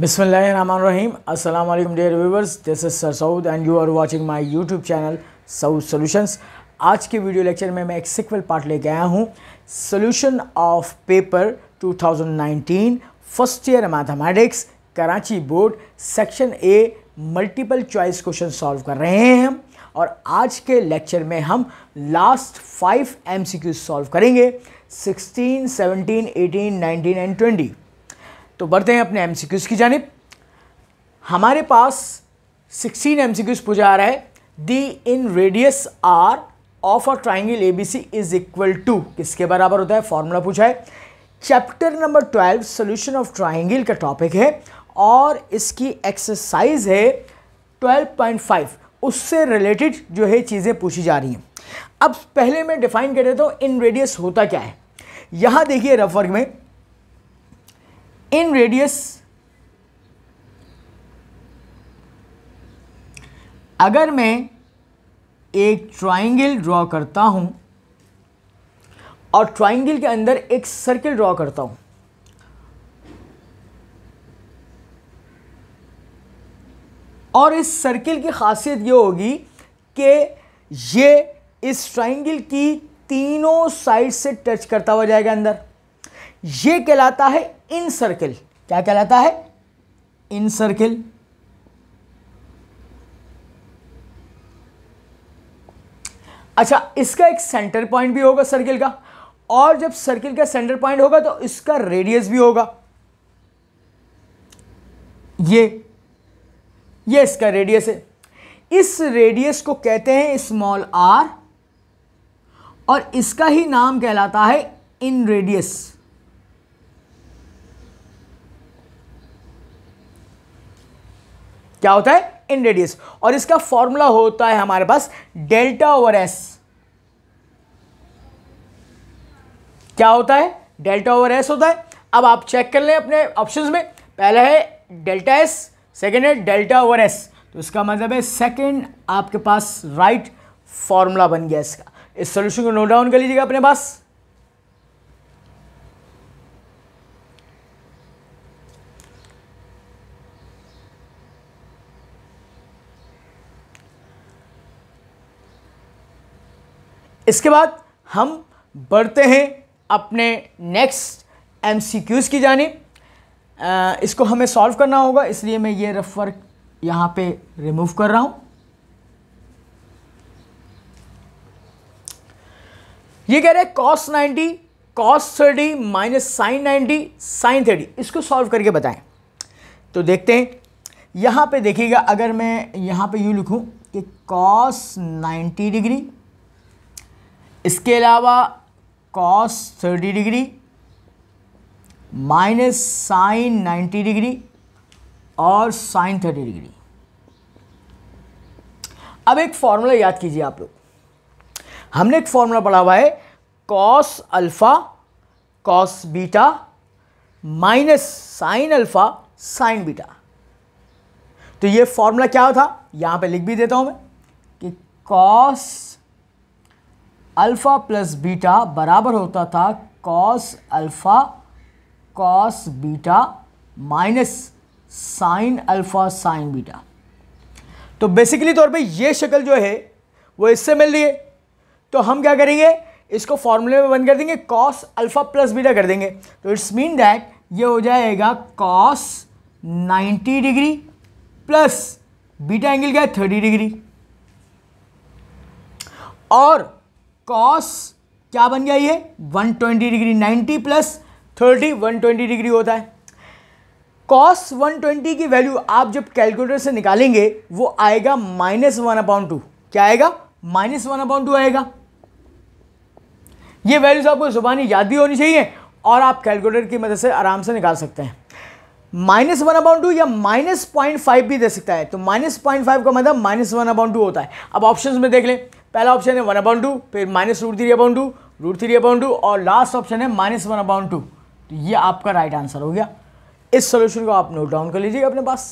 बिसमीम अल्लाम dear viewers this is sir Saud and you are watching my YouTube channel Saud solutions आज के video lecture में मैं एक सिक्वल पार्ट लेके आया हूँ solution of paper 2019 first year mathematics Karachi board section A multiple choice question solve कर रहे हैं हम और आज के लेक्चर में हम लास्ट फाइव एम सॉल्व करेंगे sixteen seventeen eighteen nineteen and twenty तो बढ़ते हैं अपने एम की जानब हमारे पास सिक्सटीन एम सी क्यूज पूछा आ रहा है the in radius R of a triangle A B C is equal to किसके बराबर होता है फॉर्मूला पूछा है chapter number twelve solution of triangle का टॉपिक है और इसकी एक्सरसाइज है 12.5 उससे रिलेटेड जो है चीज़ें पूछी जा रही हैं अब पहले मैं डिफाइन कर देता हूँ इन रेडियस होता क्या है यहाँ देखिए रफ वर्ग में इन रेडियस अगर मैं एक ट्राइंगल ड्रॉ करता हूं और ट्राइंगल के अंदर एक सर्किल ड्रॉ करता हूं और इस सर्किल की खासियत यह होगी कि ये इस ट्राइंगल की तीनों साइड से टच करता हुआ जाएगा अंदर ये कहलाता है इन सर्किल क्या कहलाता है इन सर्किल अच्छा इसका एक सेंटर पॉइंट भी होगा सर्किल का और जब सर्किल का सेंटर पॉइंट होगा तो इसका रेडियस भी होगा ये ये इसका रेडियस है इस रेडियस को कहते हैं स्मॉल आर और इसका ही नाम कहलाता है इन रेडियस क्या होता है इन रेडियस और इसका फॉर्मूला होता है हमारे पास डेल्टा ओवर एस क्या होता है डेल्टा ओवर एस होता है अब आप चेक कर लें अपने ऑप्शंस में पहला है डेल्टा एस सेकेंड है डेल्टा ओवर एस तो इसका मतलब है सेकेंड आपके पास राइट right फॉर्मूला बन गया इसका इस सोल्यूशन को नोट डाउन कर लीजिएगा अपने पास इसके बाद हम बढ़ते हैं अपने नेक्स्ट एम की जाने आ, इसको हमें सॉल्व करना होगा इसलिए मैं ये रफ वर्क यहाँ पर रिमूव कर रहा हूँ ये कह रहे हैं cos ninety cos thirty minus sine ninety sine thirty इसको सॉल्व करके बताएं तो देखते हैं यहाँ पे देखिएगा अगर मैं यहाँ पे यूँ लिखूँ कि कॉस नाइन्टी डिग्री इसके अलावा cos thirty degree minus sine ninety degree और साइन थर्टी डिग्री अब एक फॉर्मूला याद कीजिए आप लोग हमने एक फॉर्मूला पढ़ा हुआ है cos alpha cos beta minus sine alpha sine beta तो ये फॉर्मूला क्या था यहाँ पे लिख भी देता हूँ मैं कि कॉस अल्फ़ा प्लस बीटा बराबर होता था cos alpha cos beta minus sine alpha sine beta तो बेसिकली तौर पे ये शक्ल जो है वो इससे मिल रही है तो हम क्या करेंगे इसको फॉर्मूले में बंद कर देंगे कॉस अल्फ़ा प्लस बीटा कर देंगे तो इट्स मीन दैट ये हो जाएगा cos 90 degree plus beta angle क्या है 30 डिग्री और कॉस क्या बन गया ये 120 डिग्री 90 प्लस 30 120 डिग्री होता है कॉस 120 की वैल्यू आप जब कैलकुलेटर से निकालेंगे वो आएगा माइनस वन अपॉइंट टू क्या आएगा माइनस वन अपॉइंट टू आएगा ये वैल्यूज आपको जुबानी याद भी होनी चाहिए और आप कैलकुलेटर की मदद से आराम से निकाल सकते हैं माइनस वन अबाउंट टू या माइनस पॉइंट फाइव भी दे सकता है तो माइनस पॉइंट फाइव का मतलब माइनस वन अबाउंट टू होता है अब ऑप्शन में देख लें पहला ऑप्शन है वन अबाउंड टू फिर minus root three upon two root three upon two और लास्ट ऑप्शन है माइनस वन अबाउंड टू तो ये आपका राइट आंसर हो गया इस सोल्यूशन को आप नोट डाउन कर लीजिए अपने पास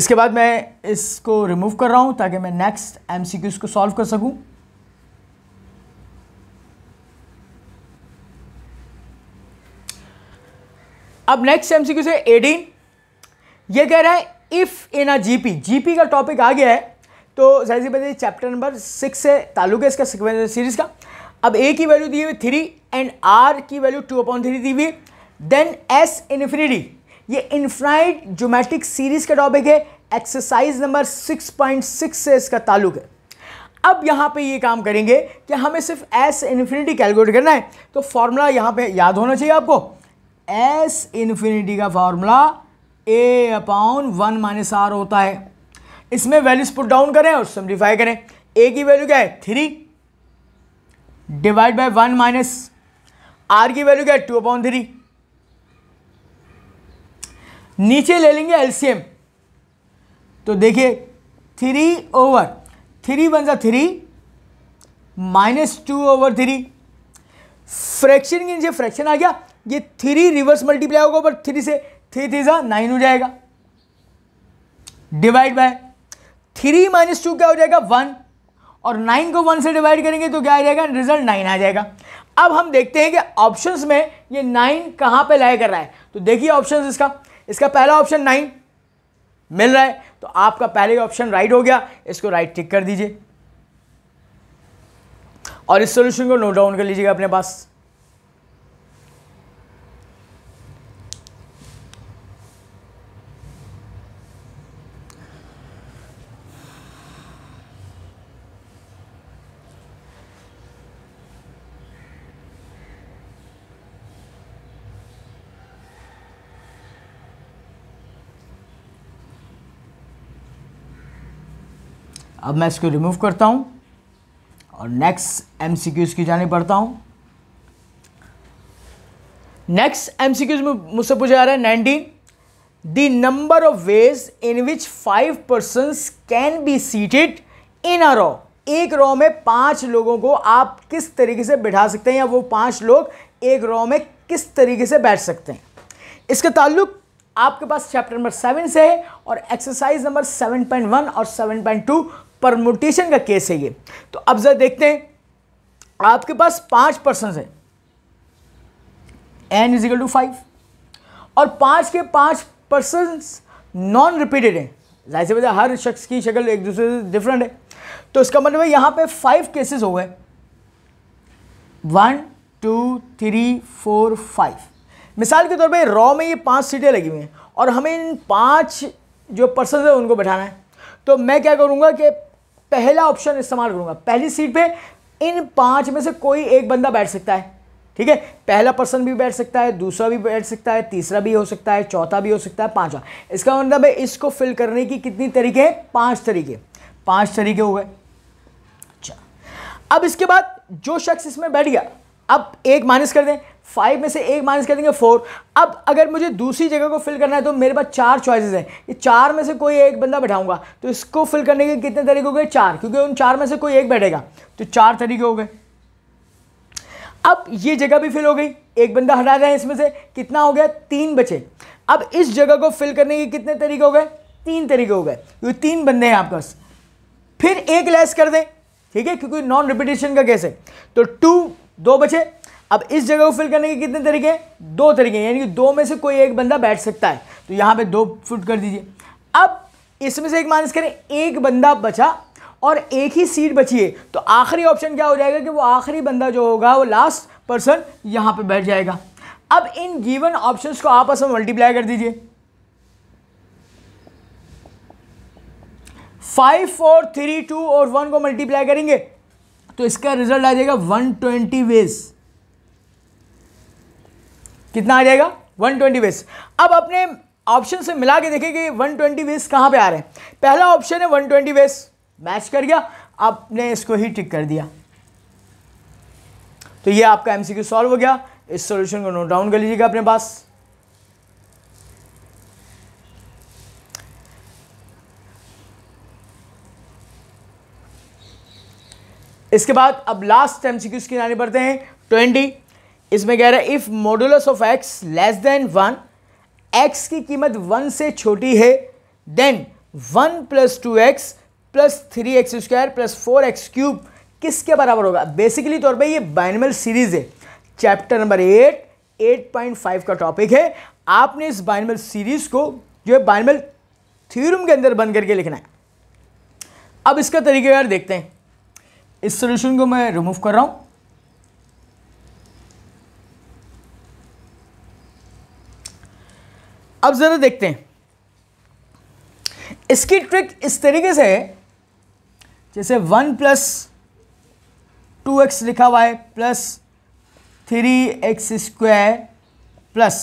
इसके बाद मैं इसको रिमूव कर रहा हूँ ताकि मैं नेक्स्ट एम को सॉल्व कर सकूँ अब नेक्स्ट एम से एटीन ये कह रहा है if in a GP GP का टॉपिक आ गया है तो जाहिर सी बात चैप्टर नंबर सिक्स से ताल्लुक है इसका सिक्वेंस सीरीज़ का अब ए की वैल्यू दी हुई थ्री एंड आर की वैल्यू टू अपॉइंट थ्री दी हुई देन एस इनफिनिटी ये इन्फ्राइड जोमेट्रिक सीरीज़ का टॉपिक है एक्सरसाइज नंबर 6.6 से इसका ताल्लुक है अब यहाँ पे ये काम करेंगे कि हमें सिर्फ एस इन्फिनिटी कैलकुलेट करना है तो फार्मूला यहाँ पे याद होना चाहिए आपको एस इन्फिनिटी का formula A upon one minus R होता है इसमें वैल्यूज पुट डाउन करें और सिम्प्लीफाई करें ए की वैल्यू क्या है three divide by one minus R की वैल्यू क्या है टू अपॉन थ्री नीचे ले लेंगे एलसीएम तो देखिए थ्री ओवर थ्री वन सा three minus two over three fraction के नीचे फ्रैक्शन आ गया ये थ्री रिवर्स मल्टीप्लाई होगा ऊपर थ्री से थ्री थ्री सा नाइन हो जाएगा divide by three minus two क्या हो जाएगा वन और नाइन को वन से डिवाइड करेंगे तो क्या आ जाएगा रिजल्ट नाइन आ जाएगा अब हम देखते हैं कि ऑप्शंस में ये नाइन कहाँ पे लाया कर रहा है तो देखिए ऑप्शंस इसका इसका पहला ऑप्शन नाइन मिल रहा है तो आपका पहले ऑप्शन राइट हो गया इसको राइट टिक कर दीजिए और इस सोल्यूशन को नोट डाउन कर लीजिएगा अपने पास अब मैं इसको रिमूव करता हूँ और नेक्स्ट एम की जाने पढ़ता हूँ नेक्स्ट एम में मुझसे पूछा जा रहा है nineteen the number of ways in which five person can be seated in a row एक रो में पांच लोगों को आप किस तरीके से बिठा सकते हैं या वो पांच लोग एक रो में किस तरीके से बैठ सकते हैं इसका ताल्लुक आपके पास चैप्टर नंबर सेवन से है और exercise number seven point one और सेवन पॉइंट टू परमोटेशन का केस है ये तो अब जरा देखते हैं आपके पास पांच पर्सन हैं एन इजिकल टू फाइव और पांच के पांच पर्सन नॉन रिपीटेड हैं जाहिर सी वजह हर शख्स की शक्ल एक दूसरे से डिफरेंट है तो इसका मतलब है यहाँ पे फाइव केसेस हो गए one two three four five मिसाल के तौर पे रॉ में ये पांच सीटें लगी हुई हैं और हमें इन पांच जो पर्सन हैं उनको बैठाना है तो मैं क्या करूँगा कि पहला ऑप्शन इस्तेमाल करूंगा पहली सीट पे इन पांच में से कोई एक बंदा बैठ सकता है ठीक है पहला पर्सन भी बैठ सकता है दूसरा भी बैठ सकता है तीसरा भी हो सकता है चौथा भी हो सकता है पांचवा इसका मतलब है इसको फिल करने की कितनी तरीके हैं पांच तरीके पांच तरीके हो गए अच्छा अब इसके बाद जो शख्स इसमें बैठ गया अब एक माइनस कर दें फाइव में से एक माइनस कर देंगे फोर अब अगर मुझे दूसरी जगह को फिल करना है तो मेरे पास चार चॉइसेस हैं ये चार में से कोई एक बंदा बैठाऊंगा तो इसको फिल करने के कितने तरीके हो गए चार क्योंकि उन चार में से कोई एक बैठेगा तो चार तरीके हो गए अब ये जगह भी फिल हो गई एक बंदा हटा रहे हैं इसमें से कितना हो गया तीन बचे अब इस जगह को फिल करने के कितने तरीके हो गए तीन तरीके हो गए क्योंकि तीन बंदे हैं आपके पास फिर एक लेस कर दें ठीक है क्योंकि नॉन रिपीटेशन का कैसे तो टू दो बचे अब इस जगह को फिल करने के कितने तरीके हैं दो तरीके हैं यानी कि दो में से कोई एक बंदा बैठ सकता है तो यहाँ पे दो फुट कर दीजिए अब इसमें से एक मानस करें एक बंदा बचा और एक ही सीट बची है तो आखिरी ऑप्शन क्या हो जाएगा कि वो आखिरी बंदा जो होगा वो लास्ट पर्सन यहाँ पे बैठ जाएगा अब इन गिवन ऑप्शंस को आपस में मल्टीप्लाई कर दीजिए फाइव फोर थ्री टू और वन को मल्टीप्लाई करेंगे तो इसका रिजल्ट आ जाएगा वन ट्वेंटी वेज़ कितना आ जाएगा 120 ट्वेंटी वेस्ट अब अपने ऑप्शन से मिला के देखें कि 120 ट्वेंटी बेस कहाँ पर आ रहे हैं पहला ऑप्शन है 120 ट्वेंटी बेस मैच कर गया आपने इसको ही टिक कर दिया तो ये आपका एमसीक्यू सॉल्व हो गया इस सॉल्यूशन को नोट डाउन कर लीजिएगा अपने पास इसके बाद अब लास्ट एमसीक्यू की आने पड़ते हैं ट्वेंटी इसमें कह रहा है if modulus of x less than one x की कीमत वन से छोटी है then one plus two x plus three x square plus four x cube किसके बराबर होगा बेसिकली तौर पे ये बाइनमल सीरीज़ है chapter number eight eight point five का टॉपिक है आपने इस बाइनमल सीरीज़ को जो है बाइनमल थ्योरम के अंदर बन करके लिखना है अब इसका तरीकेकार देखते हैं इस सोल्यूशन को मैं रिमूव कर रहा हूँ अब ज़रा देखते हैं इसकी ट्रिक इस तरीके से है जैसे वन प्लस टू एक्स लिखा हुआ है plus three x square plus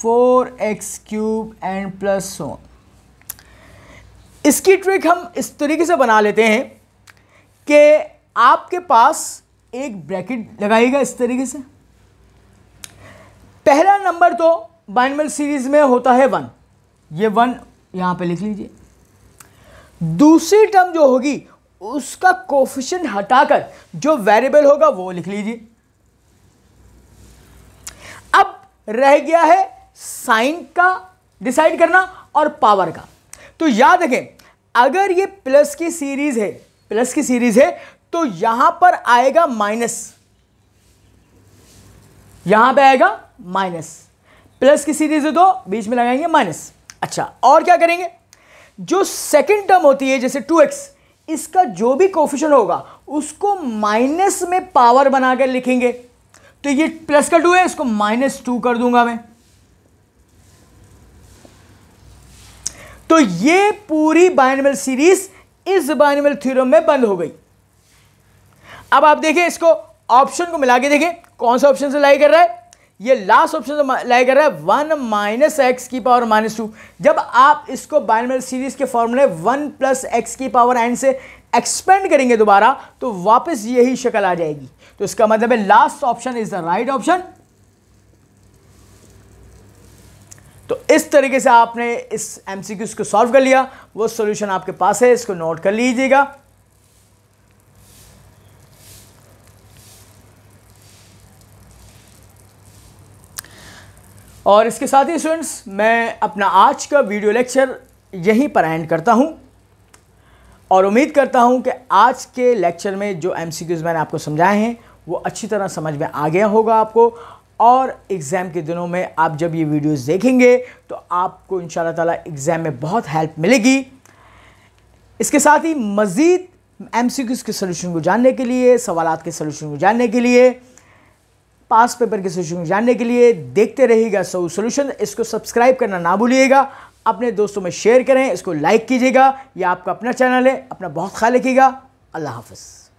four x cube and plus so on इसकी ट्रिक हम इस तरीके से बना लेते हैं कि आपके पास एक ब्रैकेट लगाइएगा इस तरीके से पहला नंबर तो बाइनमल सीरीज में होता है वन ये वन यहाँ पे लिख लीजिए दूसरी टर्म जो होगी उसका कोफिशन हटाकर जो वेरिएबल होगा वो लिख लीजिए अब रह गया है साइन का डिसाइड करना और पावर का तो याद रखें अगर ये प्लस की सीरीज है प्लस की सीरीज है तो यहां पर आएगा माइनस यहां पे आएगा माइनस प्लस की सीरीज है तो बीच में लगाएंगे माइनस अच्छा और क्या करेंगे जो सेकेंड टर्म होती है जैसे टू एक्स इसका जो भी कोफिशन होगा उसको माइनस में पावर बनाकर लिखेंगे तो ये प्लस का टू है इसको माइनस टू कर दूंगा मैं तो ये पूरी बाइनमल सीरीज इस बाइनमल थ्योरम में बंद हो गई अब आप देखें इसको ऑप्शन को मिला के देखें कौन सा ऑप्शन से लाई कर रहा है ये लास्ट ऑप्शन लाइक कर रहा है वन माइनस एक्स की पावर माइनस टू जब आप इसको बाइनमरी सीरीज के फॉर्मूले वन प्लस एक्स की पावर एन से एक्सपेंड करेंगे दोबारा तो वापस यही शक्ल आ जाएगी तो इसका मतलब है last option is the right option तो इस तरीके से आपने इस एमसीक्यूज को सॉल्व कर लिया वो सॉल्यूशन आपके पास है इसको नोट कर लीजिएगा और इसके साथ ही स्टूडेंट्स मैं अपना आज का वीडियो लेक्चर यहीं पर एंड करता हूँ और उम्मीद करता हूँ कि आज के लेक्चर में जो एम मैंने आपको समझाए हैं वो अच्छी तरह समझ में आ गया होगा आपको और एग्ज़ाम के दिनों में आप जब ये वीडियोस देखेंगे तो आपको इन ताला एग्ज़ाम में बहुत हेल्प मिलेगी इसके साथ ही मज़ीद एम के सोल्यूशन को जानने के लिए सवाल के सोल्यूशन को जानने के लिए पास पेपर के सोल्यूशन जानने के लिए देखते रहिएगा सो सोल्यूशन इसको सब्सक्राइब करना ना भूलिएगा अपने दोस्तों में शेयर करें इसको लाइक कीजिएगा यह आपका अपना चैनल है अपना बहुत ख्याल रखिएगा अल्लाह हाफ